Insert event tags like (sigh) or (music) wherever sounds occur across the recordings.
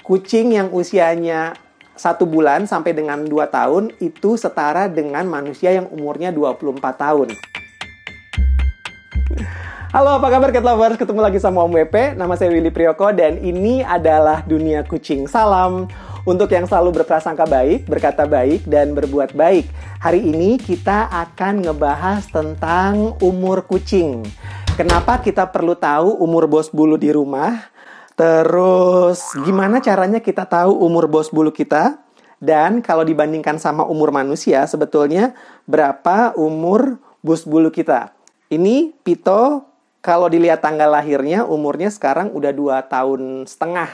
kucing yang usianya satu bulan sampai dengan 2 tahun itu setara dengan manusia yang umurnya 24 tahun. Halo, apa kabar cat lovers? Ketemu lagi sama Om WP. Nama saya Willy Prioko dan ini adalah Dunia Kucing. Salam untuk yang selalu berprasangka baik, berkata baik, dan berbuat baik. Hari ini kita akan ngebahas tentang umur kucing. Kenapa kita perlu tahu umur bos bulu di rumah? Terus gimana caranya kita tahu umur bos bulu kita? Dan kalau dibandingkan sama umur manusia, sebetulnya berapa umur bos bulu kita? Ini Pito kalau dilihat tanggal lahirnya umurnya sekarang udah 2 tahun setengah.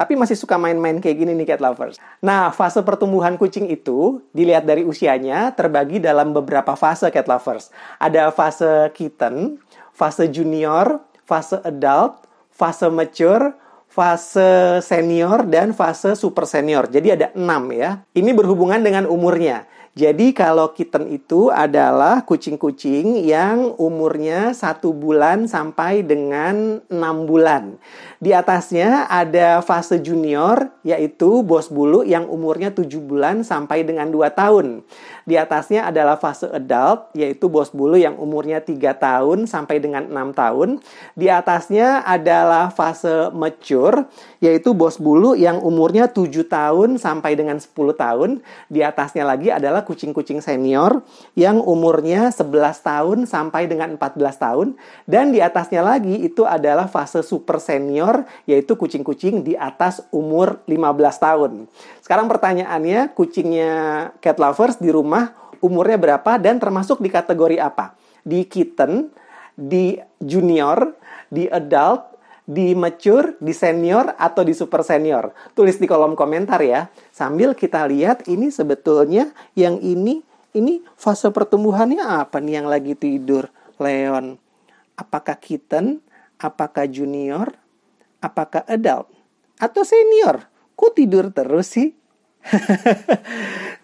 Tapi masih suka main-main kayak gini nih cat lovers. Nah, fase pertumbuhan kucing itu dilihat dari usianya terbagi dalam beberapa fase cat lovers. Ada fase kitten, fase junior, fase adult, fase mature, fase senior dan fase super senior. Jadi ada enam ya. Ini berhubungan dengan umurnya. Jadi kalau kitten itu adalah kucing-kucing yang umurnya satu bulan sampai dengan enam bulan. Di atasnya ada fase junior yaitu bos bulu yang umurnya tujuh bulan sampai dengan dua tahun. Di atasnya adalah fase adult yaitu bos bulu yang umurnya tiga tahun sampai dengan enam tahun. Di atasnya adalah fase mature yaitu bos bulu yang umurnya tujuh tahun sampai dengan sepuluh tahun. Di atasnya lagi adalah adalah kucing-kucing senior yang umurnya 11 tahun sampai dengan 14 tahun dan di atasnya lagi itu adalah fase super senior yaitu kucing-kucing di atas umur 15 tahun. Sekarang pertanyaannya kucingnya cat lovers di rumah umurnya berapa dan termasuk di kategori apa? Di kitten, di junior, di adult di mature, di senior, atau di super senior? Tulis di kolom komentar ya. Sambil kita lihat ini sebetulnya yang ini, ini fase pertumbuhannya apa nih yang lagi tidur? Leon. Apakah kitten? Apakah junior? Apakah adult? Atau senior? Kok tidur terus sih? (laughs)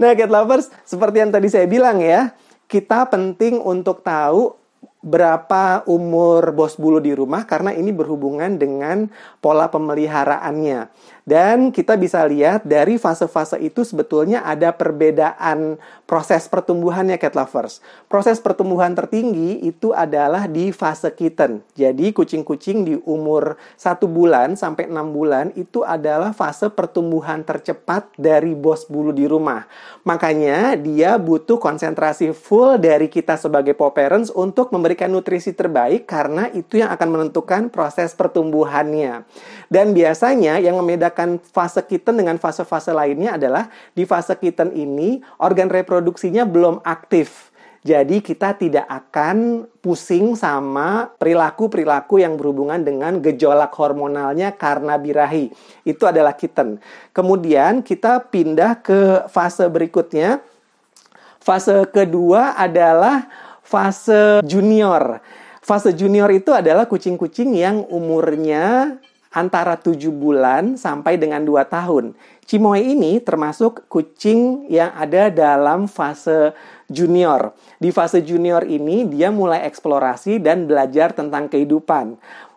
nah, cat lovers, seperti yang tadi saya bilang ya, kita penting untuk tahu berapa umur bos bulu di rumah karena ini berhubungan dengan pola pemeliharaannya. Dan kita bisa lihat dari fase-fase itu sebetulnya ada perbedaan proses pertumbuhannya cat lovers. Proses pertumbuhan tertinggi itu adalah di fase kitten. Jadi kucing-kucing di umur 1 bulan sampai 6 bulan itu adalah fase pertumbuhan tercepat dari bos bulu di rumah. Makanya dia butuh konsentrasi full dari kita sebagai pop parents untuk memberikan nutrisi terbaik karena itu yang akan menentukan proses pertumbuhannya. Dan biasanya yang membedakan membedakan fase kitten dengan fase-fase lainnya adalah di fase kitten ini organ reproduksinya belum aktif. Jadi kita tidak akan pusing sama perilaku-perilaku yang berhubungan dengan gejolak hormonalnya karena birahi. Itu adalah kitten. Kemudian kita pindah ke fase berikutnya. Fase kedua adalah fase junior. Fase junior itu adalah kucing-kucing yang umurnya antara 7 bulan sampai dengan 2 tahun. Cimoe ini termasuk kucing yang ada dalam fase junior. Di fase junior ini dia mulai eksplorasi dan belajar tentang kehidupan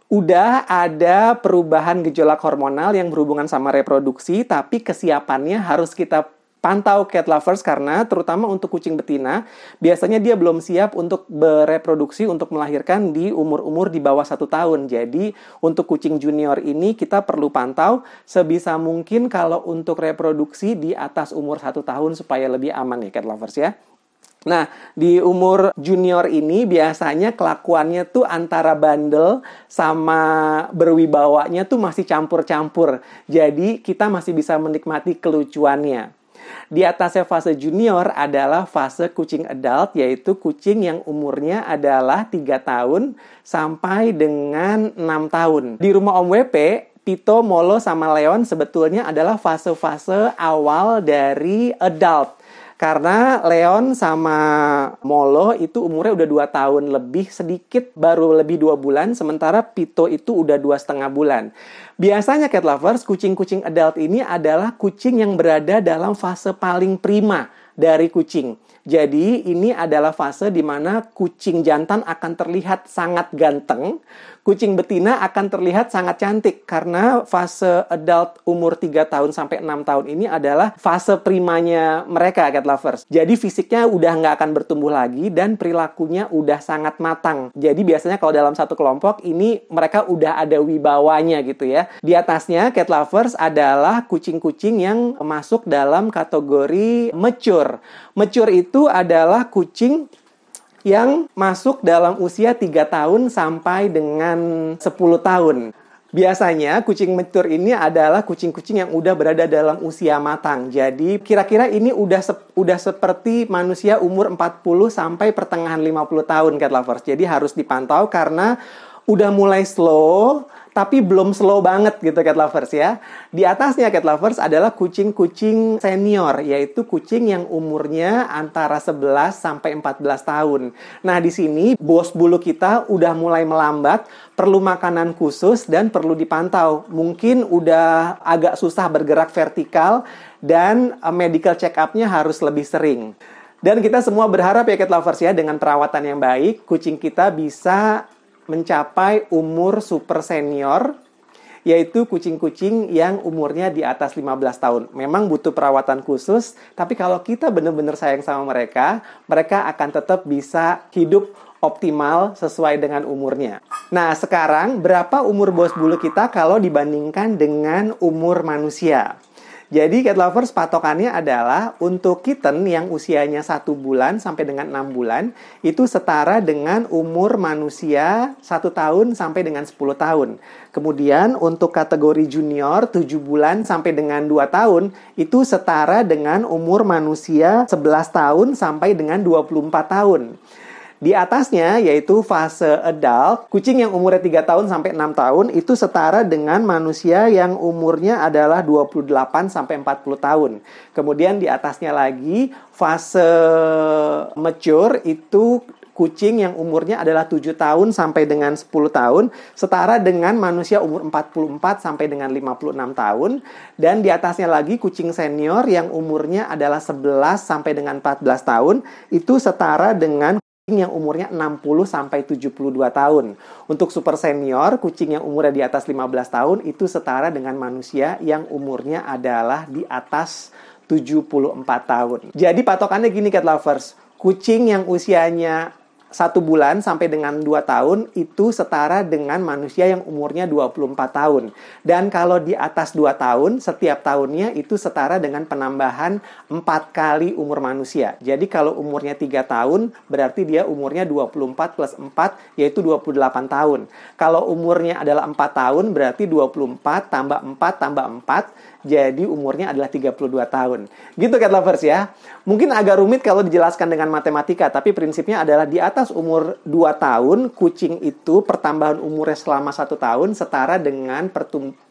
udah ada perubahan gejolak hormonal yang berhubungan sama reproduksi, tapi kesiapannya harus kita pantau cat lovers karena terutama untuk kucing betina biasanya dia belum siap untuk bereproduksi untuk melahirkan di umur-umur di bawah satu tahun. Jadi untuk kucing junior ini kita perlu pantau sebisa mungkin kalau untuk reproduksi di atas umur satu tahun supaya lebih aman ya cat lovers ya. Nah, di umur junior ini biasanya kelakuannya tuh antara bandel sama berwibawanya tuh masih campur-campur. Jadi kita masih bisa menikmati kelucuannya. Di atasnya fase junior adalah fase kucing adult yaitu kucing yang umurnya adalah 3 tahun sampai dengan 6 tahun. Di rumah Om WP Tito, Molo, sama Leon sebetulnya adalah fase-fase awal dari adult karena Leon sama Molo itu umurnya udah dua tahun lebih sedikit baru lebih dua bulan sementara Pito itu udah dua setengah bulan. Biasanya cat lovers kucing-kucing adult ini adalah kucing yang berada dalam fase paling prima dari kucing. Jadi ini adalah fase di mana kucing jantan akan terlihat sangat ganteng, kucing betina akan terlihat sangat cantik karena fase adult umur 3 tahun sampai 6 tahun ini adalah fase primanya mereka cat lovers. Jadi fisiknya udah nggak akan bertumbuh lagi dan perilakunya udah sangat matang. Jadi biasanya kalau dalam satu kelompok ini mereka udah ada wibawanya gitu ya. Di atasnya cat lovers adalah kucing-kucing yang masuk dalam kategori mature mature. Mature itu adalah kucing yang masuk dalam usia 3 tahun sampai dengan 10 tahun. Biasanya kucing mature ini adalah kucing-kucing yang udah berada dalam usia matang. Jadi kira-kira ini udah se udah seperti manusia umur 40 sampai pertengahan 50 tahun cat lovers. Jadi harus dipantau karena udah mulai slow tapi belum slow banget gitu cat lovers ya. Di atasnya cat lovers adalah kucing-kucing senior yaitu kucing yang umurnya antara 11 sampai 14 tahun. Nah, di sini bos bulu kita udah mulai melambat, perlu makanan khusus dan perlu dipantau. Mungkin udah agak susah bergerak vertikal dan eh, medical check up-nya harus lebih sering. Dan kita semua berharap ya cat lovers ya dengan perawatan yang baik kucing kita bisa mencapai umur super senior yaitu kucing-kucing yang umurnya di atas 15 tahun. Memang butuh perawatan khusus, tapi kalau kita benar-benar sayang sama mereka, mereka akan tetap bisa hidup optimal sesuai dengan umurnya. Nah, sekarang berapa umur bos bulu kita kalau dibandingkan dengan umur manusia? Jadi cat lovers patokannya adalah untuk kitten yang usianya satu bulan sampai dengan enam bulan itu setara dengan umur manusia satu tahun sampai dengan 10 tahun. Kemudian untuk kategori junior 7 bulan sampai dengan dua tahun itu setara dengan umur manusia 11 tahun sampai dengan 24 tahun. Di atasnya yaitu fase adult, kucing yang umurnya 3 tahun sampai 6 tahun itu setara dengan manusia yang umurnya adalah 28 sampai 40 tahun. Kemudian di atasnya lagi fase mature itu kucing yang umurnya adalah 7 tahun sampai dengan 10 tahun setara dengan manusia umur 44 sampai dengan 56 tahun dan di atasnya lagi kucing senior yang umurnya adalah 11 sampai dengan 14 tahun itu setara dengan kucing yang umurnya 60 sampai 72 tahun. Untuk super senior, kucing yang umurnya di atas 15 tahun itu setara dengan manusia yang umurnya adalah di atas 74 tahun. Jadi patokannya gini cat lovers, kucing yang usianya satu bulan sampai dengan dua tahun itu setara dengan manusia yang umurnya 24 tahun. Dan kalau di atas dua tahun, setiap tahunnya itu setara dengan penambahan empat kali umur manusia. Jadi kalau umurnya tiga tahun, berarti dia umurnya 24 plus 4, yaitu 28 tahun. Kalau umurnya adalah empat tahun, berarti 24 tambah 4 tambah 4, jadi umurnya adalah 32 tahun. Gitu cat lovers ya. Mungkin agak rumit kalau dijelaskan dengan matematika, tapi prinsipnya adalah di atas pas umur 2 tahun kucing itu pertambahan umurnya selama satu tahun setara dengan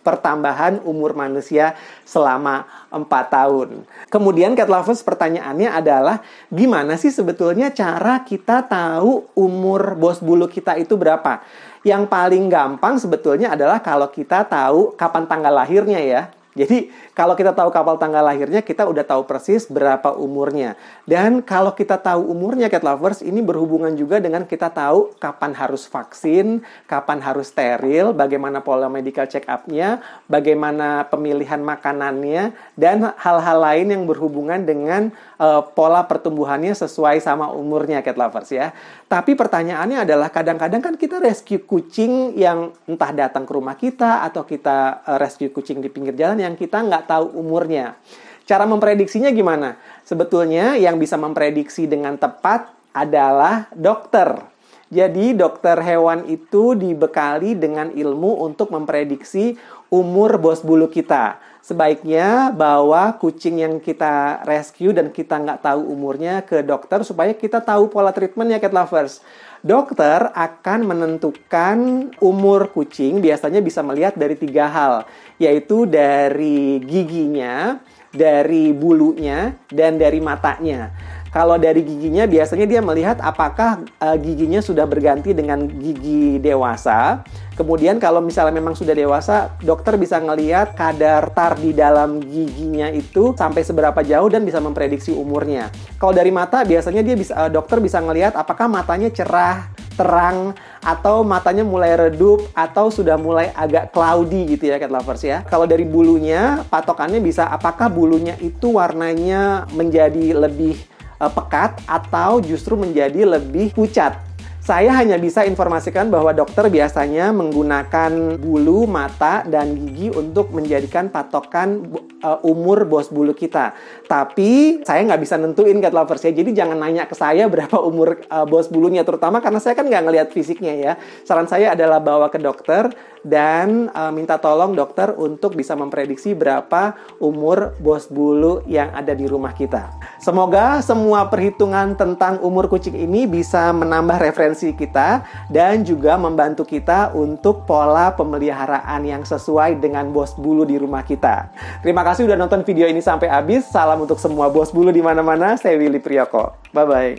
pertambahan umur manusia selama 4 tahun. Kemudian Cat Lovers pertanyaannya adalah gimana sih sebetulnya cara kita tahu umur bos bulu kita itu berapa? Yang paling gampang sebetulnya adalah kalau kita tahu kapan tanggal lahirnya ya. Jadi kalau kita tahu kapal tanggal lahirnya, kita udah tahu persis berapa umurnya. Dan kalau kita tahu umurnya cat lovers, ini berhubungan juga dengan kita tahu kapan harus vaksin, kapan harus steril, bagaimana pola medical check up-nya, bagaimana pemilihan makanannya, dan hal-hal lain yang berhubungan dengan uh, pola pertumbuhannya sesuai sama umurnya cat lovers ya. Tapi pertanyaannya adalah kadang-kadang kan kita rescue kucing yang entah datang ke rumah kita atau kita eh, rescue kucing di pinggir jalan ya, yang kita nggak tahu umurnya. Cara memprediksinya gimana? Sebetulnya yang bisa memprediksi dengan tepat adalah dokter. Jadi dokter hewan itu dibekali dengan ilmu untuk memprediksi umur bos bulu kita sebaiknya bawa kucing yang kita rescue dan kita nggak tahu umurnya ke dokter supaya kita tahu pola treatmentnya cat lovers. Dokter akan menentukan umur kucing biasanya bisa melihat dari tiga hal, yaitu dari giginya, dari bulunya, dan dari matanya. Kalau dari giginya biasanya dia melihat apakah eh, giginya sudah berganti dengan gigi dewasa Kemudian kalau misalnya memang sudah dewasa, dokter bisa ngelihat kadar tar di dalam giginya itu sampai seberapa jauh dan bisa memprediksi umurnya. Kalau dari mata biasanya dia bisa eh, dokter bisa ngelihat apakah matanya cerah, terang atau matanya mulai redup atau sudah mulai agak cloudy gitu ya cat lovers ya. Kalau dari bulunya patokannya bisa apakah bulunya itu warnanya menjadi lebih eh, pekat atau justru menjadi lebih pucat saya hanya bisa informasikan bahwa dokter biasanya menggunakan bulu, mata, dan gigi untuk menjadikan patokan uh, umur bos bulu kita. Tapi saya nggak bisa nentuin cat lovers ya. Jadi jangan nanya ke saya berapa umur uh, bos bulunya, terutama karena saya kan nggak ngelihat fisiknya ya. Saran saya adalah bawa ke dokter dan uh, minta tolong dokter untuk bisa memprediksi berapa umur bos bulu yang ada di rumah kita. Semoga semua perhitungan tentang umur kucing ini bisa menambah referensi finansi kita dan juga membantu kita untuk pola pemeliharaan yang sesuai dengan bos bulu di rumah kita. Terima kasih udah nonton video ini sampai habis. Salam untuk semua bos bulu di mana-mana. Saya Willy Priyoko. Bye bye.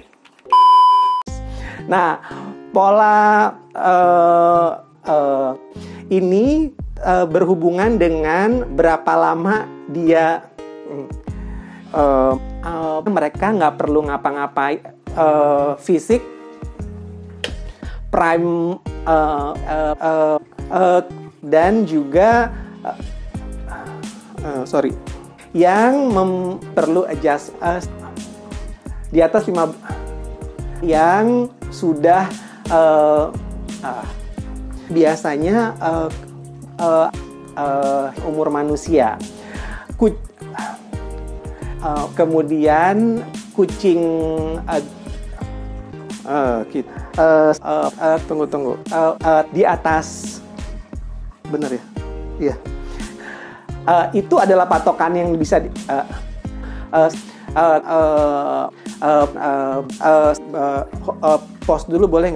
Nah, pola uh, uh, ini uh, berhubungan dengan berapa lama dia uh, uh, mereka nggak perlu ngapa-ngapain uh, fisik prime uh, uh, uh, uh, dan juga uh, uh, sorry yang mem perlu adjust uh, di atas 5 yang sudah uh, uh, biasanya uh, uh, uh, umur manusia. Ku, uh, kemudian kucing uh, Uh, uh, uh, uh, tunggu tunggu. Uh, uh, di atas, benar ya? Iya. Yeah. Uh, itu adalah patokan yang bisa di, uh, uh, uh, uh, uh, uh, uh, uh, uh, uh, post dulu boleh nggak?